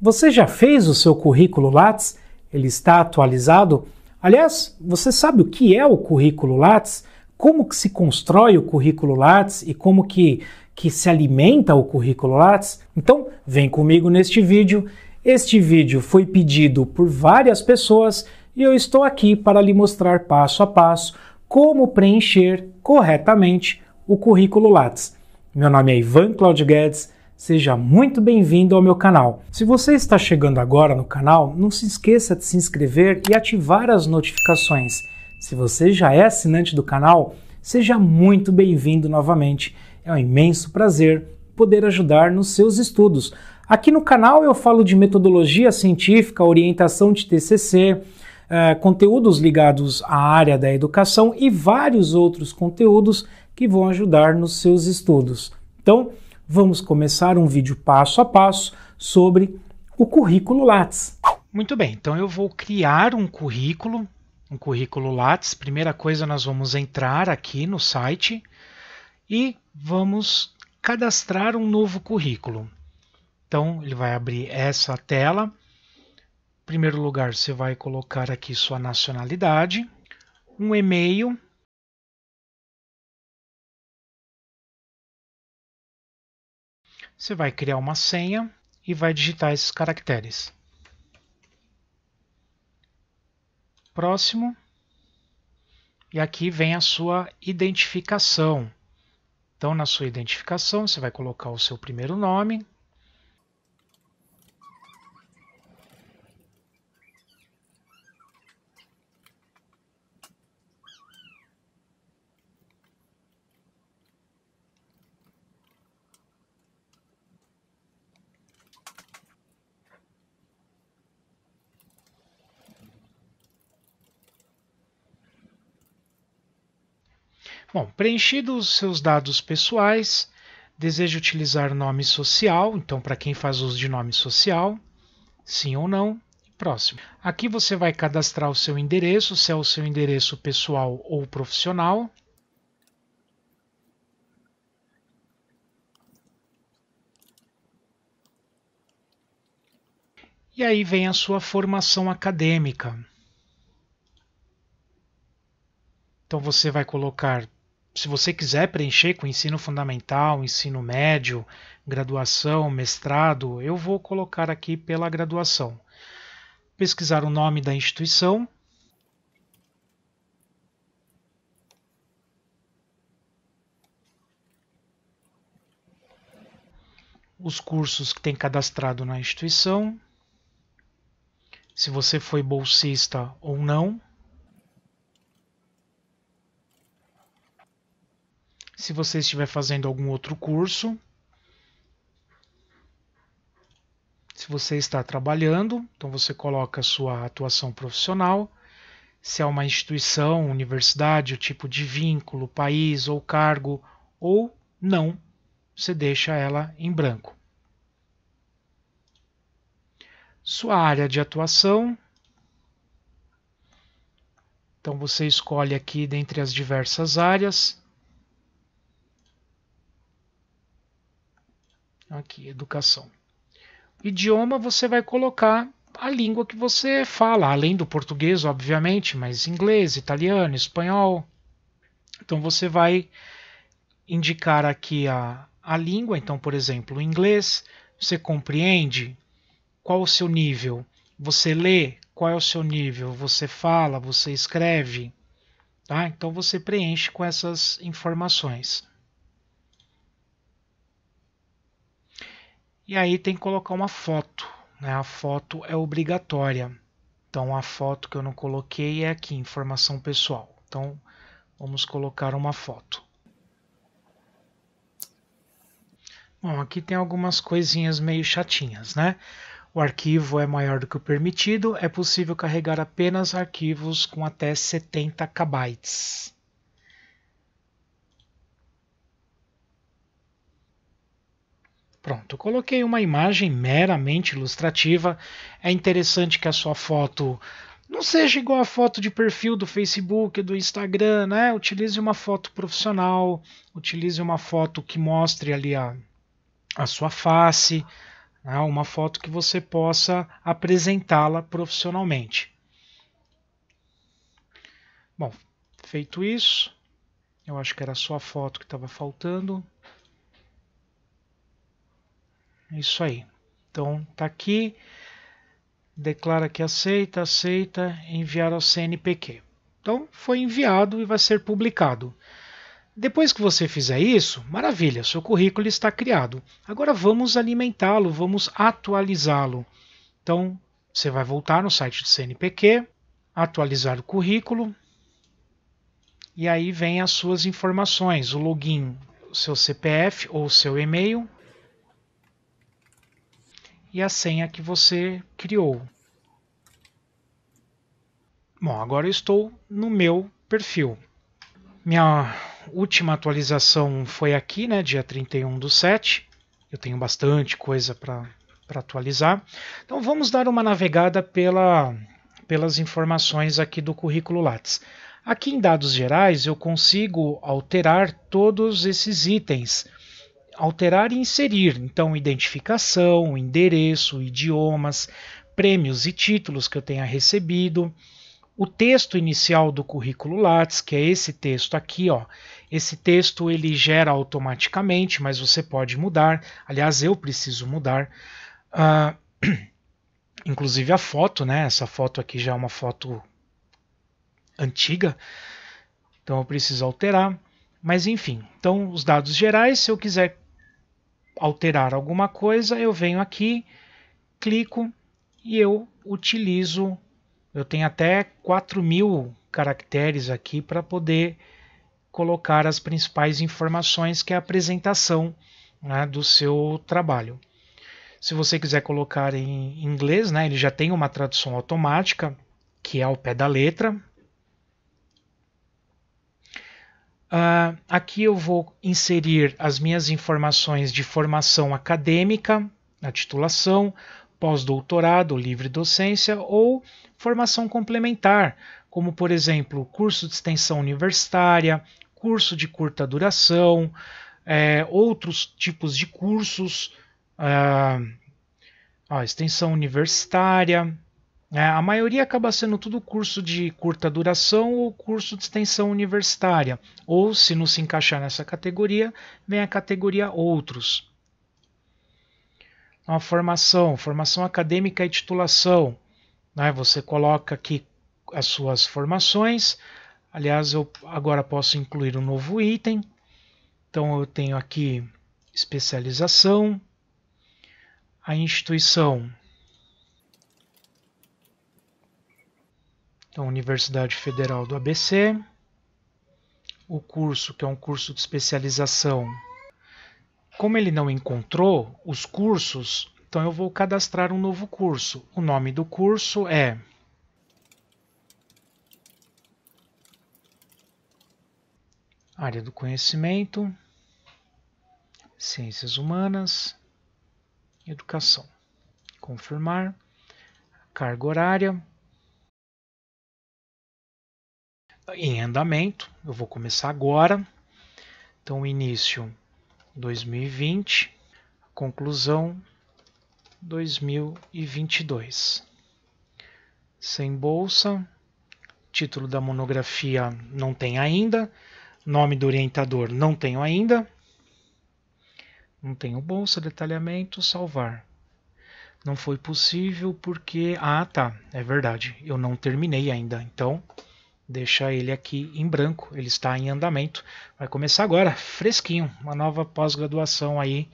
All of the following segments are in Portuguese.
Você já fez o seu currículo Lattes? Ele está atualizado? Aliás, você sabe o que é o currículo Lattes? Como que se constrói o currículo Lattes e como que, que se alimenta o currículo Lattes? Então, vem comigo neste vídeo. Este vídeo foi pedido por várias pessoas e eu estou aqui para lhe mostrar passo a passo como preencher corretamente o currículo Lattes. Meu nome é Ivan Claudio Guedes Seja muito bem-vindo ao meu canal. Se você está chegando agora no canal, não se esqueça de se inscrever e ativar as notificações. Se você já é assinante do canal, seja muito bem-vindo novamente. É um imenso prazer poder ajudar nos seus estudos. Aqui no canal eu falo de metodologia científica, orientação de TCC, eh, conteúdos ligados à área da educação e vários outros conteúdos que vão ajudar nos seus estudos. Então, vamos começar um vídeo passo a passo sobre o currículo Lattes. Muito bem, então eu vou criar um currículo, um currículo Lattes. Primeira coisa, nós vamos entrar aqui no site e vamos cadastrar um novo currículo. Então, ele vai abrir essa tela. Em primeiro lugar, você vai colocar aqui sua nacionalidade, um e-mail Você vai criar uma senha e vai digitar esses caracteres. Próximo. E aqui vem a sua identificação. Então, na sua identificação, você vai colocar o seu primeiro nome, Bom, preenchidos seus dados pessoais, deseja utilizar nome social, então para quem faz uso de nome social, sim ou não, próximo. Aqui você vai cadastrar o seu endereço, se é o seu endereço pessoal ou profissional. E aí vem a sua formação acadêmica. Então você vai colocar se você quiser preencher com ensino fundamental, ensino médio, graduação, mestrado, eu vou colocar aqui pela graduação. Pesquisar o nome da instituição. Os cursos que tem cadastrado na instituição. Se você foi bolsista ou não. Se você estiver fazendo algum outro curso, se você está trabalhando, então você coloca a sua atuação profissional. Se é uma instituição, universidade, o tipo de vínculo, país ou cargo, ou não, você deixa ela em branco. Sua área de atuação. Então você escolhe aqui dentre as diversas áreas Aqui, educação. Idioma, você vai colocar a língua que você fala, além do português, obviamente, mas inglês, italiano, espanhol. Então você vai indicar aqui a, a língua. Então, por exemplo, inglês, você compreende qual o seu nível? Você lê qual é o seu nível? Você fala, você escreve? Tá? Então você preenche com essas informações. E aí tem que colocar uma foto. Né? A foto é obrigatória. Então a foto que eu não coloquei é aqui, informação pessoal. Então vamos colocar uma foto. Bom, aqui tem algumas coisinhas meio chatinhas, né? O arquivo é maior do que o permitido, é possível carregar apenas arquivos com até 70 KB. Pronto, coloquei uma imagem meramente ilustrativa. É interessante que a sua foto não seja igual a foto de perfil do Facebook, do Instagram, né? Utilize uma foto profissional, utilize uma foto que mostre ali a, a sua face, né? uma foto que você possa apresentá-la profissionalmente. Bom, feito isso, eu acho que era só a foto que estava faltando. É isso aí. Então tá aqui, declara que aceita, aceita, enviar ao CNPq. Então foi enviado e vai ser publicado. Depois que você fizer isso, maravilha, seu currículo está criado. Agora vamos alimentá-lo, vamos atualizá-lo. Então você vai voltar no site do CNPq, atualizar o currículo e aí vem as suas informações, o login, o seu CPF ou seu e-mail, e a senha que você criou. Bom, agora estou no meu perfil. Minha última atualização foi aqui, né, dia 31 do 7. Eu tenho bastante coisa para atualizar. Então vamos dar uma navegada pela, pelas informações aqui do currículo Lattes. Aqui em dados gerais eu consigo alterar todos esses itens alterar e inserir, então, identificação, endereço, idiomas, prêmios e títulos que eu tenha recebido, o texto inicial do currículo Lattes, que é esse texto aqui, ó. Esse texto ele gera automaticamente, mas você pode mudar. Aliás, eu preciso mudar. Uh, inclusive a foto, né? Essa foto aqui já é uma foto antiga, então eu preciso alterar. Mas enfim, então os dados gerais, se eu quiser alterar alguma coisa, eu venho aqui, clico e eu utilizo. Eu tenho até 4 mil caracteres aqui para poder colocar as principais informações que é a apresentação né, do seu trabalho. Se você quiser colocar em inglês, né, ele já tem uma tradução automática, que é ao pé da letra, Uh, aqui eu vou inserir as minhas informações de formação acadêmica, a titulação, pós-doutorado, livre docência ou formação complementar, como por exemplo curso de extensão universitária, curso de curta duração, é, outros tipos de cursos, uh, ó, extensão universitária, é, a maioria acaba sendo tudo curso de curta duração ou curso de extensão universitária, ou, se não se encaixar nessa categoria, vem a categoria Outros. uma então, formação, formação acadêmica e titulação. Né? Você coloca aqui as suas formações. Aliás, eu agora posso incluir um novo item. Então, eu tenho aqui especialização, a instituição Então, Universidade Federal do ABC. O curso, que é um curso de especialização. Como ele não encontrou os cursos, então eu vou cadastrar um novo curso. O nome do curso é Área do Conhecimento, Ciências Humanas, Educação. Confirmar. Carga horária, em andamento. Eu vou começar agora. Então, início 2020, conclusão 2022. Sem bolsa, título da monografia não tem ainda, nome do orientador não tenho ainda. Não tenho bolsa, detalhamento, salvar. Não foi possível porque. Ah, tá, é verdade, eu não terminei ainda. Então, deixar ele aqui em branco, ele está em andamento. Vai começar agora, fresquinho, uma nova pós-graduação aí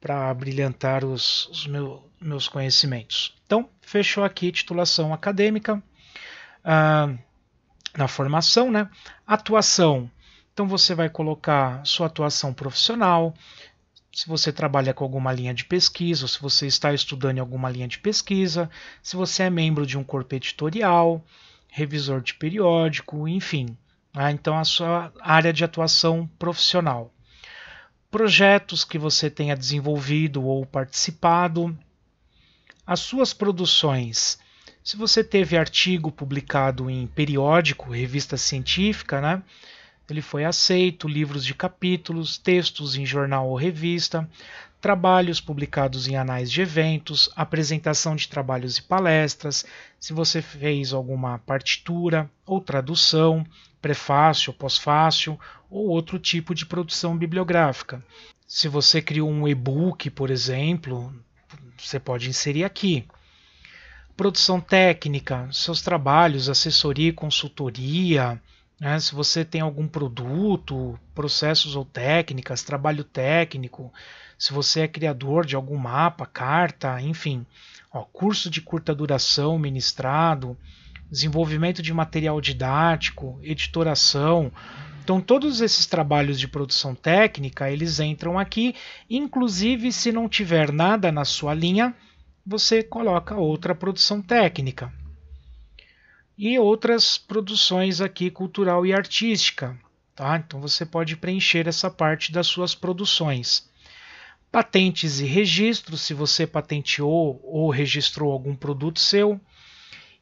para brilhantar os, os meu, meus conhecimentos. Então, fechou aqui titulação acadêmica ah, na formação, né? Atuação. Então, você vai colocar sua atuação profissional, se você trabalha com alguma linha de pesquisa, ou se você está estudando em alguma linha de pesquisa, se você é membro de um corpo editorial, revisor de periódico, enfim. Ah, então, a sua área de atuação profissional. Projetos que você tenha desenvolvido ou participado. As suas produções. Se você teve artigo publicado em periódico, revista científica, né? ele foi aceito, livros de capítulos, textos em jornal ou revista, trabalhos publicados em anais de eventos, apresentação de trabalhos e palestras, se você fez alguma partitura ou tradução, prefácio, pós-fácio ou outro tipo de produção bibliográfica. Se você criou um e-book, por exemplo, você pode inserir aqui. Produção técnica, seus trabalhos, assessoria e consultoria, né? Se você tem algum produto, processos ou técnicas, trabalho técnico, se você é criador de algum mapa, carta, enfim, ó, curso de curta duração ministrado, desenvolvimento de material didático, editoração. Então todos esses trabalhos de produção técnica, eles entram aqui, inclusive se não tiver nada na sua linha, você coloca outra produção técnica e outras produções aqui cultural e artística. Tá? Então você pode preencher essa parte das suas produções. Patentes e registros, se você patenteou ou registrou algum produto seu.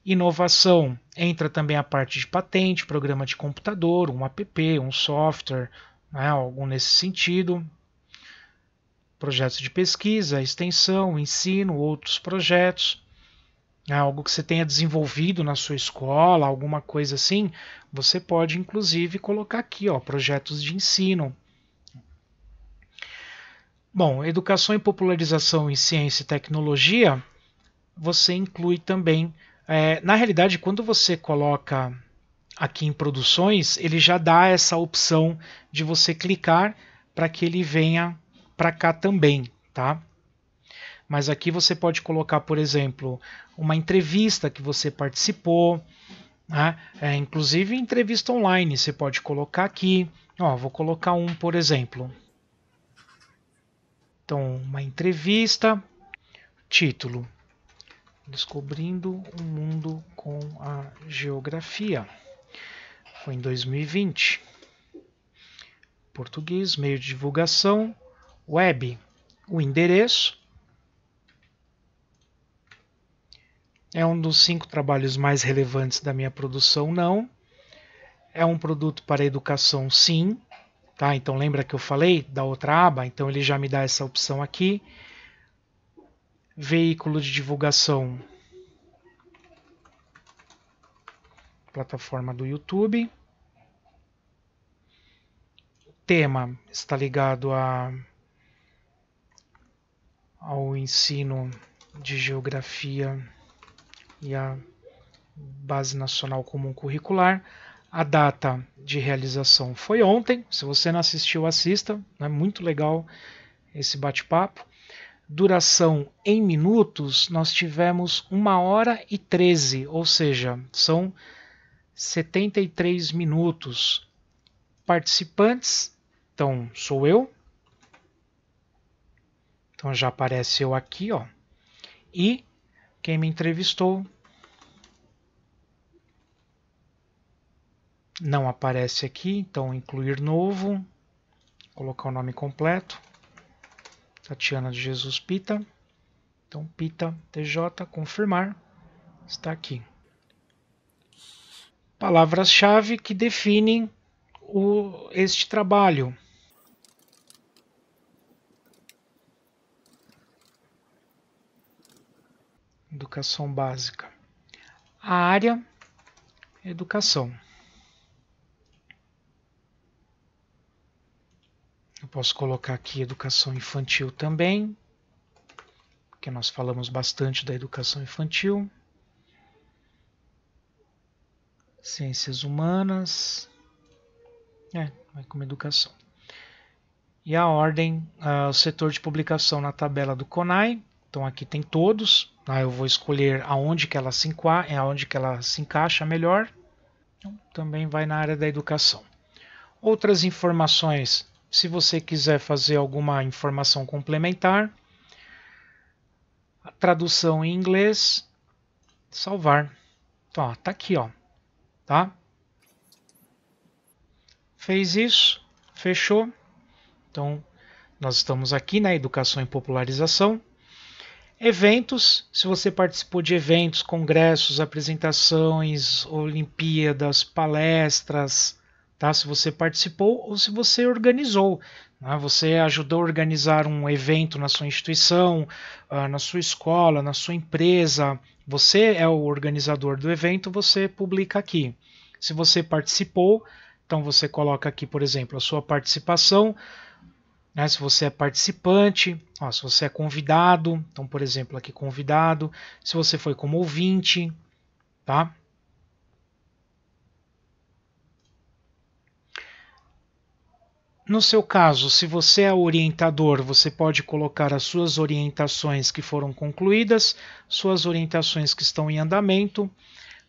Inovação, entra também a parte de patente, programa de computador, um app, um software, né, algum nesse sentido. Projetos de pesquisa, extensão, ensino, outros projetos né, algo que você tenha desenvolvido na sua escola, alguma coisa assim, você pode inclusive colocar aqui, ó, projetos de ensino. Bom, educação e popularização em ciência e tecnologia, você inclui também. É, na realidade, quando você coloca aqui em produções, ele já dá essa opção de você clicar para que ele venha para cá também, tá? Mas aqui você pode colocar, por exemplo, uma entrevista que você participou, né? é, inclusive entrevista online. Você pode colocar aqui. Ó, vou colocar um, por exemplo. Então, uma entrevista, título: Descobrindo o mundo com a geografia. Foi em 2020. Português, meio de divulgação, web. O endereço É um dos cinco trabalhos mais relevantes da minha produção, não. É um produto para educação, sim. Tá? Então lembra que eu falei da outra aba? Então ele já me dá essa opção aqui. Veículo de divulgação. Plataforma do YouTube. Tema está ligado a, ao ensino de geografia e a Base Nacional Comum Curricular. A data de realização foi ontem. Se você não assistiu, assista. É né? muito legal esse bate-papo. Duração em minutos, nós tivemos 1 hora e 13, ou seja, são 73 minutos. Participantes, então sou eu. Então já aparece eu aqui, ó. E quem me entrevistou. Não aparece aqui, então incluir novo, colocar o nome completo, Tatiana de Jesus Pita. Então, Pita TJ, confirmar, está aqui. Palavras-chave que definem o, este trabalho. educação básica. A área, educação. Eu posso colocar aqui educação infantil também, porque nós falamos bastante da educação infantil. Ciências humanas, é, vai como educação. E a ordem, uh, o setor de publicação na tabela do CONAI, então aqui tem todos. Tá? Eu vou escolher aonde que ela se, é aonde que ela se encaixa melhor. Então, também vai na área da educação. Outras informações, se você quiser fazer alguma informação complementar, tradução em inglês, salvar. Então, ó, tá aqui, ó. Tá? Fez isso, fechou. Então, nós estamos aqui na né, educação e popularização. Eventos, se você participou de eventos, congressos, apresentações, Olimpíadas, palestras, tá? Se você participou ou se você organizou, né? você ajudou a organizar um evento na sua instituição, ah, na sua escola, na sua empresa, você é o organizador do evento, você publica aqui. Se você participou, então você coloca aqui, por exemplo, a sua participação né? Se você é participante, ó, se você é convidado, então por exemplo aqui convidado, se você foi como ouvinte, tá? No seu caso, se você é orientador, você pode colocar as suas orientações que foram concluídas, suas orientações que estão em andamento,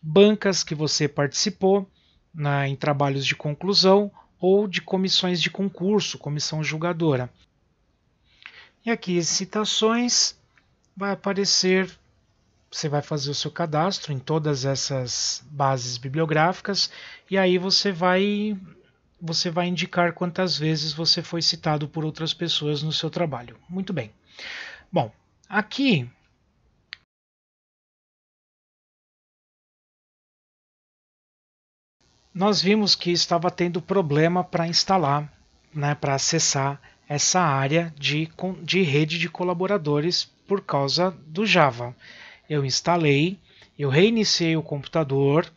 bancas que você participou na, né, em trabalhos de conclusão ou de comissões de concurso, comissão julgadora. E aqui, citações, vai aparecer, você vai fazer o seu cadastro em todas essas bases bibliográficas e aí você vai você vai indicar quantas vezes você foi citado por outras pessoas no seu trabalho. Muito bem. Bom, aqui nós vimos que estava tendo problema para instalar, né, para acessar essa área de, de rede de colaboradores por causa do Java. Eu instalei, eu reiniciei o computador,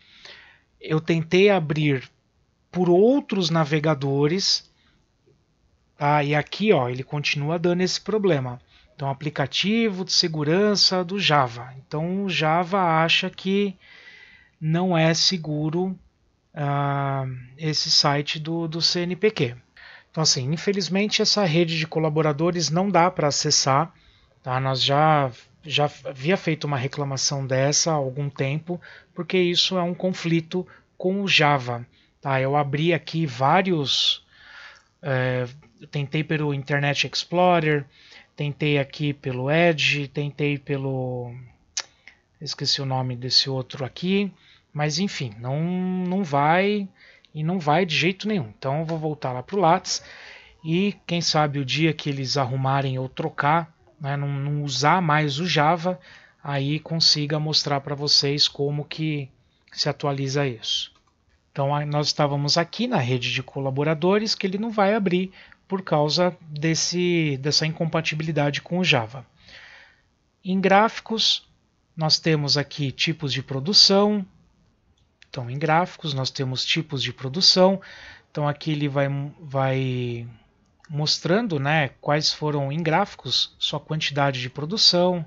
eu tentei abrir por outros navegadores, tá? e aqui ó, ele continua dando esse problema. Então, aplicativo de segurança do Java. Então, o Java acha que não é seguro uh, esse site do, do CNPq. Então, assim, infelizmente essa rede de colaboradores não dá para acessar. Tá? Nós já, já havia feito uma reclamação dessa há algum tempo, porque isso é um conflito com o Java. Tá? Eu abri aqui vários. É, tentei pelo Internet Explorer, tentei aqui pelo Edge, tentei pelo. Esqueci o nome desse outro aqui. Mas enfim, não, não vai e não vai de jeito nenhum. Então eu vou voltar lá pro Lattes e quem sabe o dia que eles arrumarem ou trocar, né, não, não usar mais o Java, aí consiga mostrar para vocês como que se atualiza isso. Então nós estávamos aqui na rede de colaboradores que ele não vai abrir por causa desse, dessa incompatibilidade com o Java. Em gráficos, nós temos aqui tipos de produção, então, em gráficos, nós temos tipos de produção. Então, aqui ele vai, vai mostrando né, quais foram, em gráficos, sua quantidade de produção.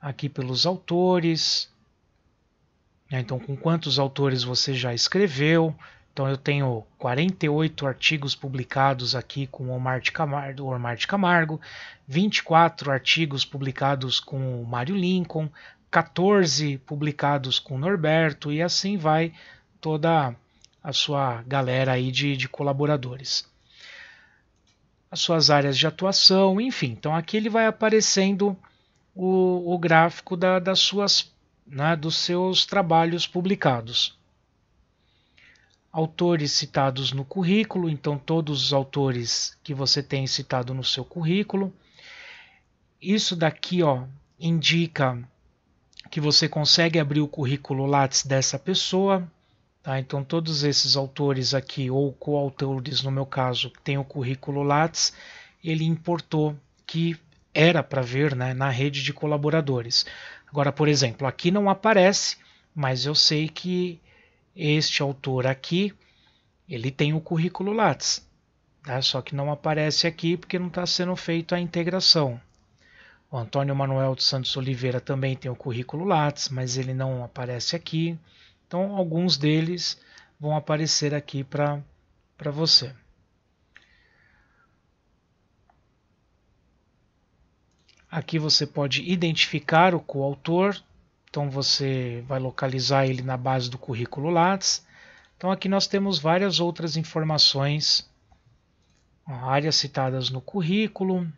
Aqui pelos autores. Né, então, com quantos autores você já escreveu. Então, eu tenho 48 artigos publicados aqui com o Omar de Camargo, Omar de Camargo 24 artigos publicados com o Mário Lincoln, 14 publicados com Norberto e assim vai toda a sua galera aí de, de colaboradores. As suas áreas de atuação, enfim. Então aqui ele vai aparecendo o, o gráfico da, das suas, né, dos seus trabalhos publicados. Autores citados no currículo, então todos os autores que você tem citado no seu currículo. Isso daqui ó, indica que você consegue abrir o currículo Lattes dessa pessoa. Tá? Então, todos esses autores aqui, ou coautores no meu caso, que tem o currículo Lattes, ele importou que era para ver né, na rede de colaboradores. Agora, por exemplo, aqui não aparece, mas eu sei que este autor aqui, ele tem o currículo Lattes. Tá? Só que não aparece aqui porque não está sendo feita a integração. O Antônio Manuel dos Santos Oliveira também tem o currículo Lattes, mas ele não aparece aqui. Então, alguns deles vão aparecer aqui para você. Aqui você pode identificar o coautor, então você vai localizar ele na base do currículo Lattes. Então aqui nós temos várias outras informações, áreas citadas no currículo,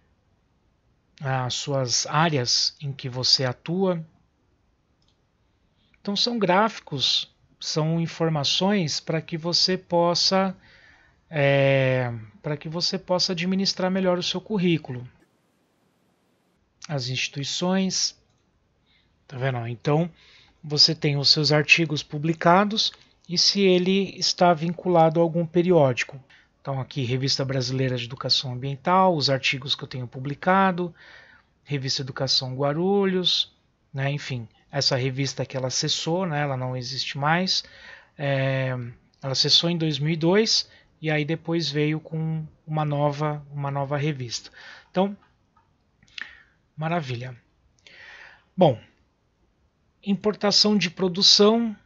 as suas áreas em que você atua. Então, são gráficos, são informações para que você possa. É, para que você possa administrar melhor o seu currículo. As instituições. Tá vendo? Então, você tem os seus artigos publicados e se ele está vinculado a algum periódico. Então, aqui, Revista Brasileira de Educação Ambiental, os artigos que eu tenho publicado, Revista Educação Guarulhos, né? enfim, essa revista que ela cessou, né? ela não existe mais. É, ela cessou em 2002 e aí depois veio com uma nova, uma nova revista. Então, maravilha. Bom, importação de produção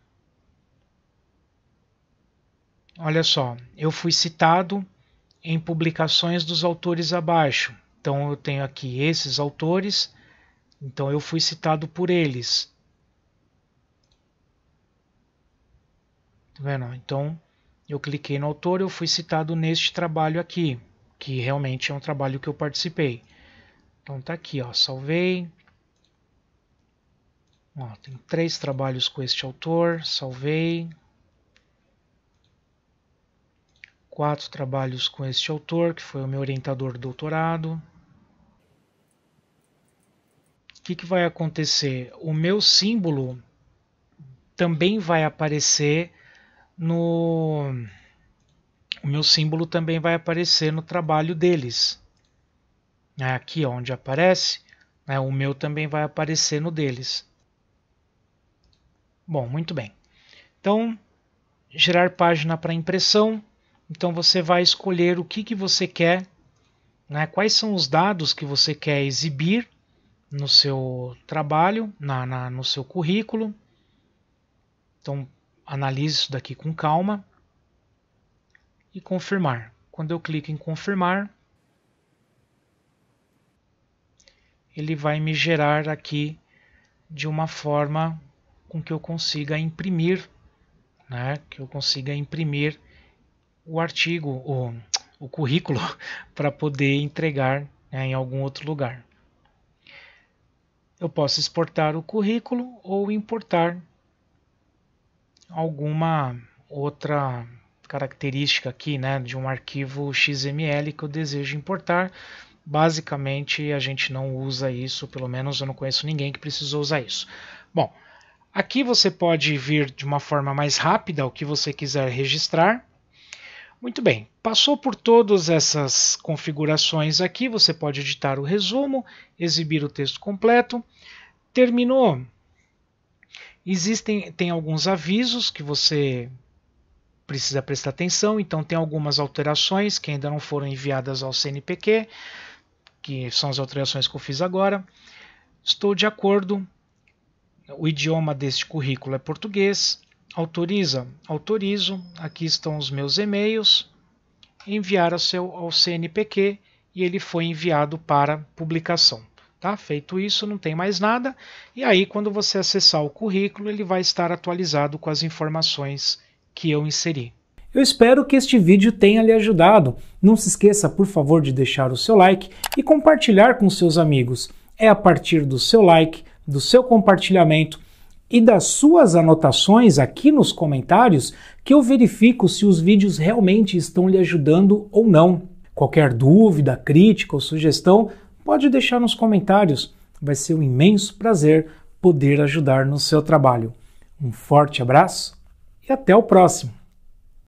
olha só, eu fui citado em publicações dos autores abaixo. Então eu tenho aqui esses autores, então eu fui citado por eles. Tá vendo? Então eu cliquei no autor, eu fui citado neste trabalho aqui, que realmente é um trabalho que eu participei. Então tá aqui, ó, salvei. Ó, tem três trabalhos com este autor, salvei, quatro trabalhos com este autor, que foi o meu orientador do doutorado. O que, que vai acontecer? O meu símbolo também vai aparecer no. O meu símbolo também vai aparecer no trabalho deles. Né? Aqui onde aparece, né, o meu também vai aparecer no deles. Bom, muito bem. Então, gerar página para impressão. Então você vai escolher o que, que você quer, né? quais são os dados que você quer exibir no seu trabalho, na, na, no seu currículo. Então analise isso daqui com calma e confirmar. Quando eu clico em confirmar, ele vai me gerar aqui de uma forma com que eu consiga imprimir, né? que eu consiga imprimir o artigo, o, o currículo, para poder entregar né, em algum outro lugar. Eu posso exportar o currículo ou importar alguma outra característica aqui, né, de um arquivo XML que eu desejo importar. Basicamente, a gente não usa isso, pelo menos eu não conheço ninguém que precisou usar isso. Bom, aqui você pode vir de uma forma mais rápida o que você quiser registrar. Muito bem, passou por todas essas configurações aqui, você pode editar o resumo, exibir o texto completo. Terminou. Existem tem alguns avisos que você precisa prestar atenção, então tem algumas alterações que ainda não foram enviadas ao CNPq, que são as alterações que eu fiz agora. Estou de acordo. O idioma deste currículo é português. Autoriza? Autorizo. Aqui estão os meus e-mails. Enviar ao, seu, ao CNPq e ele foi enviado para publicação. Tá? Feito isso, não tem mais nada. E aí, quando você acessar o currículo, ele vai estar atualizado com as informações que eu inseri. Eu espero que este vídeo tenha lhe ajudado. Não se esqueça, por favor, de deixar o seu like e compartilhar com seus amigos. É a partir do seu like, do seu compartilhamento e das suas anotações aqui nos comentários que eu verifico se os vídeos realmente estão lhe ajudando ou não. Qualquer dúvida, crítica ou sugestão, pode deixar nos comentários. Vai ser um imenso prazer poder ajudar no seu trabalho. Um forte abraço e até o próximo!